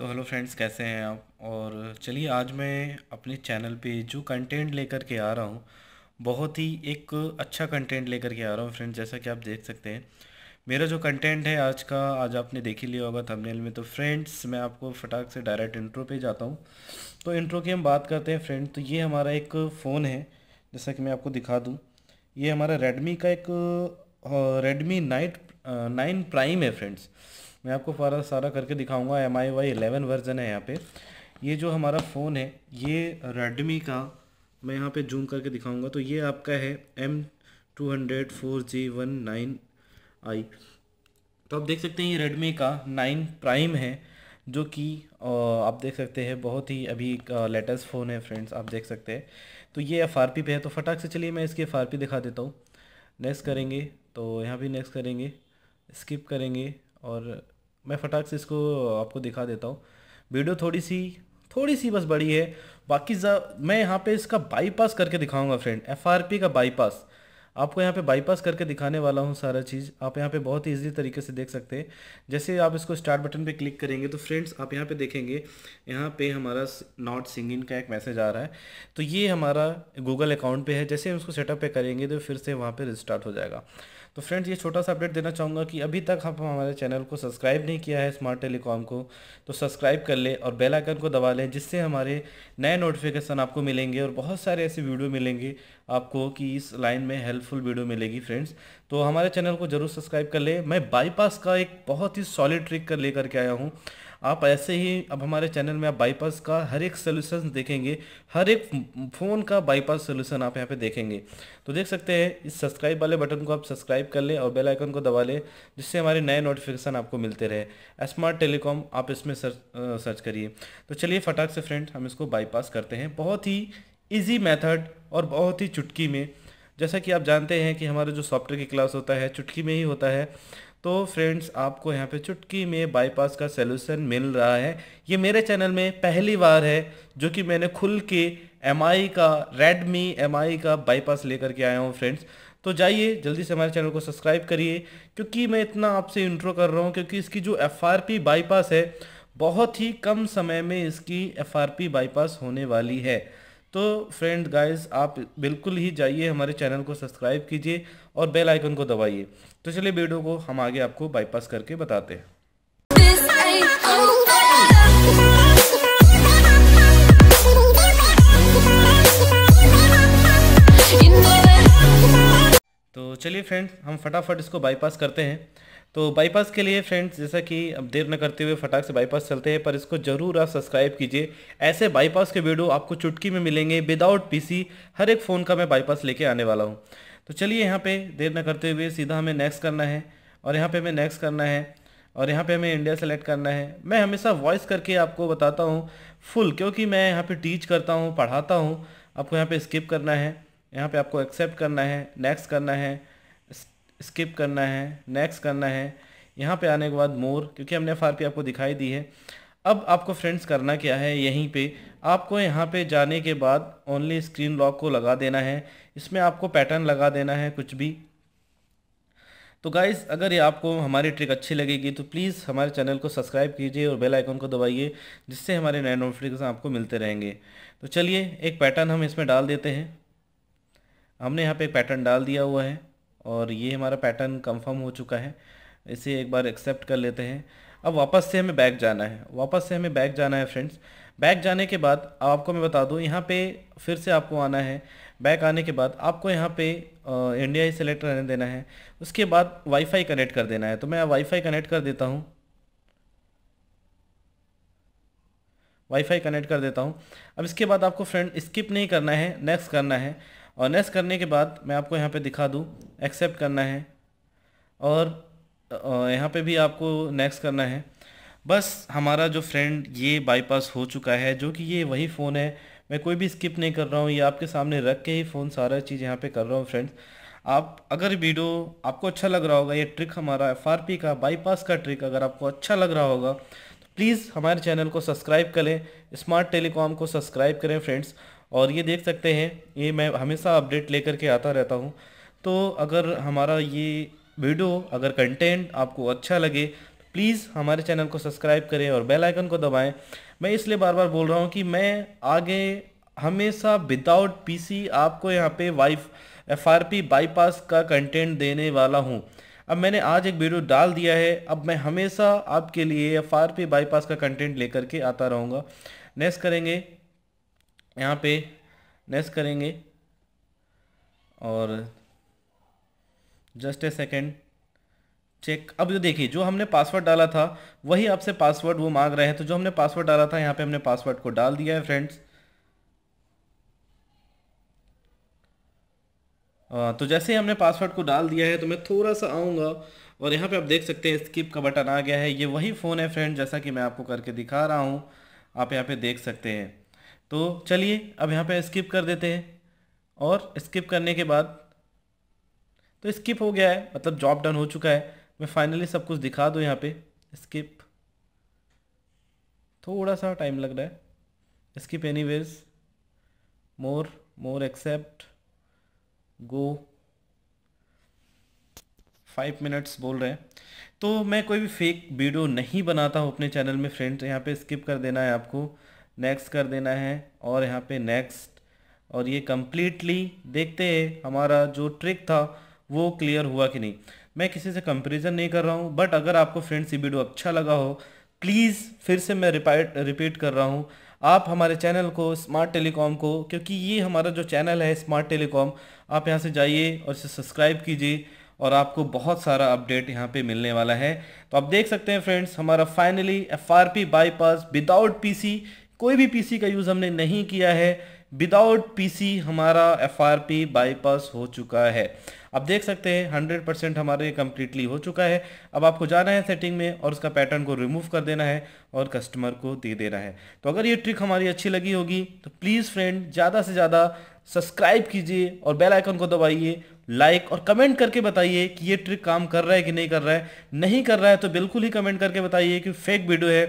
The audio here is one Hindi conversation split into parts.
तो हेलो फ्रेंड्स कैसे हैं आप और चलिए आज मैं अपने चैनल पे जो कंटेंट लेकर के आ रहा हूँ बहुत ही एक अच्छा कंटेंट लेकर के आ रहा हूँ फ्रेंड्स जैसा कि आप देख सकते हैं मेरा जो कंटेंट है आज का आज आपने देख ही लिया होगा थंबनेल में तो फ्रेंड्स मैं आपको फटाक से डायरेक्ट इंट्रो पे जाता हूँ तो इंट्रो की हम बात करते हैं फ्रेंड तो ये हमारा एक फ़ोन है जैसा कि मैं आपको दिखा दूँ ये हमारा रेडमी का एक रेडमी नाइट नाइन प्राइम है फ्रेंड्स मैं आपको सारा सारा करके दिखाऊंगा M I Y eleven version है यहाँ पे ये जो हमारा फ़ोन है ये रेडमी का मैं यहाँ पे जूम करके दिखाऊंगा तो ये आपका है M two hundred four G one nine I तो आप देख सकते हैं ये रेडमी का नाइन प्राइम है जो कि आप देख सकते हैं बहुत ही अभी लेटेस्ट फ़ोन है फ्रेंड्स आप देख सकते हैं तो ये एफ आर पी पे है तो फटाक से चलिए मैं इसकी एफ आर पी दिखा देता हूँ नेक्स्ट करेंगे तो यहाँ भी नेक्स्ट करेंगे स्किप करेंगे और मैं फटाक से इसको आपको दिखा देता हूँ वीडियो थोड़ी सी थोड़ी सी बस बड़ी है बाकी मैं यहाँ पे इसका बाईपास करके दिखाऊंगा फ्रेंड एफ का बाईपास आपको यहाँ पे बाईपास करके दिखाने वाला हूँ सारा चीज़ आप यहाँ पे बहुत ही ईजी तरीके से देख सकते हैं जैसे आप इसको स्टार्ट बटन पे क्लिक करेंगे तो फ्रेंड्स आप यहाँ पे देखेंगे यहाँ पे हमारा नॉट सिंगिंग का एक मैसेज आ रहा है तो ये हमारा गूगल अकाउंट पे है जैसे हम इसको सेटअप पे करेंगे तो फिर से वहाँ पर रिस्टार्ट हो जाएगा तो फ्रेंड्स ये छोटा सा अपडेट देना चाहूँगा कि अभी तक आप हमारे चैनल को सब्सक्राइब नहीं किया है स्मार्ट टेलीकॉम को तो सब्सक्राइब कर लें और बेल आइकन को दबा लें जिससे हमारे नए नोटिफिकेशन आपको मिलेंगे और बहुत सारे ऐसे वीडियो मिलेंगे आपको कि इस लाइन में हेल्पफुल वीडियो मिलेगी फ्रेंड्स तो हमारे चैनल को ज़रूर सब्सक्राइब कर ले मैं बाईपास का एक बहुत ही सॉलिड ट्रिक कर लेकर के आया हूँ आप ऐसे ही अब हमारे चैनल में आप बाईपास का हर एक सोल्यूशन देखेंगे हर एक फ़ोन का बाईपास सोल्यूशन आप यहाँ पे देखेंगे तो देख सकते हैं इस सब्सक्राइब वाले बटन को आप सब्सक्राइब कर लें और बेल आइकन को दबा लें जिससे हमारे नए नोटिफिकेशन आपको मिलते रहे स्मार्ट टेलीकॉम आप इसमें सर्च सर्च करिए तो चलिए फटाक से फ्रेंड हम इसको बाईपास करते हैं बहुत ही ईजी मैथड और बहुत ही चुटकी में जैसा कि आप जानते हैं कि हमारा जो सॉफ्टवेयर की क्लास होता है चुटकी में ही होता है तो फ्रेंड्स आपको यहाँ पे चुटकी में बाईपास का सोल्यूशन मिल रहा है ये मेरे चैनल में पहली बार है जो कि मैंने खुल के एम का रेडमी एम का बाईपास लेकर के आया हूँ फ्रेंड्स तो जाइए जल्दी से हमारे चैनल को सब्सक्राइब करिए क्योंकि मैं इतना आपसे इंट्रो कर रहा हूँ क्योंकि इसकी जो एफ बाईपास है बहुत ही कम समय में इसकी एफ बाईपास होने वाली है तो फ्रेंड गाइस आप बिल्कुल ही जाइए हमारे चैनल को सब्सक्राइब कीजिए और बेल आइकन को दबाइए तो चलिए वीडियो को हम आगे आपको बाईपास करके बताते हैं तो चलिए फ्रेंड हम फटाफट इसको बाईपास करते हैं तो बाईपास के लिए फ्रेंड्स जैसा कि अब देर न करते हुए फटाक से बाईपास चलते हैं पर इसको ज़रूर आप सब्सक्राइब कीजिए ऐसे बाईपास के वीडियो आपको चुटकी में मिलेंगे विदाउट पीसी हर एक फ़ोन का मैं बाईपास लेके आने वाला हूँ तो चलिए यहाँ पे देर न करते हुए सीधा हमें नेक्स्ट करना है और यहाँ पर हमें नेक्स्ट करना है और यहाँ पे हमें इंडिया सेलेक्ट करना है मैं हमेशा वॉइस करके आपको बताता हूँ फुल क्योंकि मैं यहाँ पे टीच करता हूँ पढ़ाता हूँ आपको यहाँ पे स्किप करना है यहाँ पे आपको एक्सेप्ट करना है नेक्स्ट करना है स्किप करना है नेक्स्ट करना है यहाँ पे आने के बाद मोर क्योंकि हमने एफ आपको दिखाई दी है अब आपको फ्रेंड्स करना क्या है यहीं पे आपको यहाँ पे जाने के बाद ओनली स्क्रीन लॉक को लगा देना है इसमें आपको पैटर्न लगा देना है कुछ भी तो गाइस अगर ये आपको हमारी ट्रिक अच्छी लगेगी तो प्लीज़ हमारे चैनल को सब्सक्राइब कीजिए और बेल आइकन को दबाइए जिससे हमारे नए नोटिफिकेशन आपको मिलते रहेंगे तो चलिए एक पैटर्न हम इसमें डाल देते हैं हमने यहाँ पे एक पैटर्न डाल दिया हुआ है और ये हमारा पैटर्न कंफर्म हो चुका है इसे एक बार एक्सेप्ट कर लेते हैं अब वापस से हमें बैक जाना है वापस से हमें बैक जाना है फ्रेंड्स बैक जाने के बाद आपको मैं बता दूं यहाँ पे फिर से आपको आना है बैक आने के बाद आपको यहाँ पे इंडिया ही सिलेक्ट रहने देना है उसके बाद वाईफाई कनेक्ट कर देना है तो मैं वाईफाई कनेक्ट कर देता हूँ वाईफाई कनेक्ट कर देता हूँ अब इसके बाद आपको फ्रेंड स्किप नहीं करना है नेक्स्ट करना है और नेक्स्ट करने के बाद मैं आपको यहाँ पे दिखा दूँ एक्सेप्ट करना है और यहाँ पे भी आपको नेक्स्ट करना है बस हमारा जो फ्रेंड ये बाईपास हो चुका है जो कि ये वही फ़ोन है मैं कोई भी स्किप नहीं कर रहा हूँ ये आपके सामने रख के ही फ़ोन सारा चीज़ यहाँ पे कर रहा हूँ फ्रेंड्स आप अगर वीडियो आपको अच्छा लग रहा होगा ये ट्रिक हमारा एफ का बाईपास का ट्रिक अगर आपको अच्छा लग रहा होगा तो प्लीज़ हमारे चैनल को सब्सक्राइब करें स्मार्ट टेलीकॉम को सब्सक्राइब करें फ्रेंड्स और ये देख सकते हैं ये मैं हमेशा अपडेट लेकर के आता रहता हूँ तो अगर हमारा ये वीडियो अगर कंटेंट आपको अच्छा लगे तो प्लीज़ हमारे चैनल को सब्सक्राइब करें और बेल आइकन को दबाएं मैं इसलिए बार बार बोल रहा हूँ कि मैं आगे हमेशा विदाउट पीसी आपको यहाँ पे वाइफ एफ आर पी बाईपास का कंटेंट देने वाला हूँ अब मैंने आज एक वीडियो डाल दिया है अब मैं हमेशा आपके लिए एफ आर पी बाईपास का कंटेंट लेकर के आता रहूँगा नेक्स्ट करेंगे यहाँ पे नेस्ट करेंगे और जस्ट ए सेकेंड चेक अब जो देखिए जो हमने पासवर्ड डाला था वही आपसे पासवर्ड वो मांग रहे हैं तो जो हमने पासवर्ड डाला था यहाँ पे हमने पासवर्ड को डाल दिया है फ्रेंड्स तो जैसे ही हमने पासवर्ड को डाल दिया है तो मैं थोड़ा सा आऊँगा और यहाँ पे आप देख सकते हैं स्किप का बटन आ गया है ये वही फ़ोन है फ्रेंड जैसा कि मैं आपको करके दिखा रहा हूँ आप यहाँ पे देख सकते हैं तो चलिए अब यहाँ पे स्किप कर देते हैं और स्किप करने के बाद तो स्किप हो गया है मतलब जॉब डन हो चुका है मैं फाइनली सब कुछ दिखा दूँ यहाँ पे स्किप थोड़ा सा टाइम लग रहा है skip any ways more more except go five minutes बोल रहे हैं तो मैं कोई भी फेक वीडियो नहीं बनाता हूँ अपने चैनल में फ्रेंड्स यहाँ पे स्किप कर देना है आपको नेक्स्ट कर देना है और यहाँ पे नेक्स्ट और ये कम्प्लीटली देखते हैं हमारा जो ट्रिक था वो क्लियर हुआ कि नहीं मैं किसी से कंपेरिजन नहीं कर रहा हूँ बट अगर आपको फ्रेंड्स ये वीडियो अच्छा लगा हो प्लीज़ फिर से मैं रिपीट रिपीट कर रहा हूँ आप हमारे चैनल को स्मार्ट टेलीकॉम को क्योंकि ये हमारा जो चैनल है स्मार्ट टेलीकॉम आप यहाँ से जाइए और इसे सब्सक्राइब कीजिए और आपको बहुत सारा अपडेट यहाँ पे मिलने वाला है तो आप देख सकते हैं फ्रेंड्स हमारा finally F R P bypass without P C कोई भी पीसी का यूज़ हमने नहीं किया है विदाउट पीसी हमारा एफआरपी बाईपास हो चुका है आप देख सकते हैं 100 परसेंट हमारे कम्प्लीटली हो चुका है अब आपको जाना है सेटिंग में और उसका पैटर्न को रिमूव कर देना है और कस्टमर को दे देना है तो अगर ये ट्रिक हमारी अच्छी लगी होगी तो प्लीज़ फ्रेंड ज़्यादा से ज़्यादा सब्सक्राइब कीजिए और बेल आइकन को दबाइए लाइक और कमेंट करके बताइए कि ये ट्रिक काम कर रहा है कि नहीं कर रहा है नहीं कर रहा है तो बिल्कुल ही कमेंट करके बताइए कि फेक वीडियो है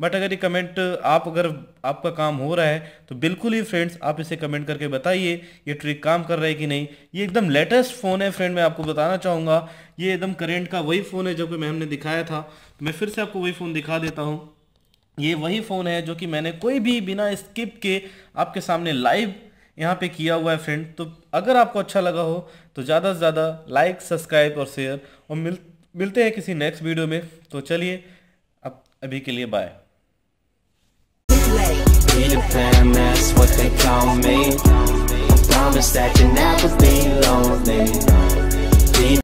बट अगर ये कमेंट आप अगर आपका काम हो रहा है तो बिल्कुल ही फ्रेंड्स आप इसे कमेंट करके बताइए ये ट्रिक काम कर रहा है कि नहीं ये एकदम लेटेस्ट फ़ोन है फ्रेंड मैं आपको बताना चाहूँगा ये एकदम करेंट का वही फ़ोन है जो कि मैम ने दिखाया था तो मैं फिर से आपको वही फ़ोन दिखा देता हूँ ये वही फ़ोन है जो कि मैंने कोई भी बिना स्किप के आपके सामने लाइव यहाँ पे किया हुआ है फ्रेंड तो अगर आपको अच्छा लगा हो तो ज़्यादा से ज़्यादा लाइक सब्सक्राइब और शेयर और मिल मिलते हैं किसी नेक्स्ट वीडियो में तो चलिए अब अभी के लिए bye the Pan, that's what they call me I promise that you'll never be lonely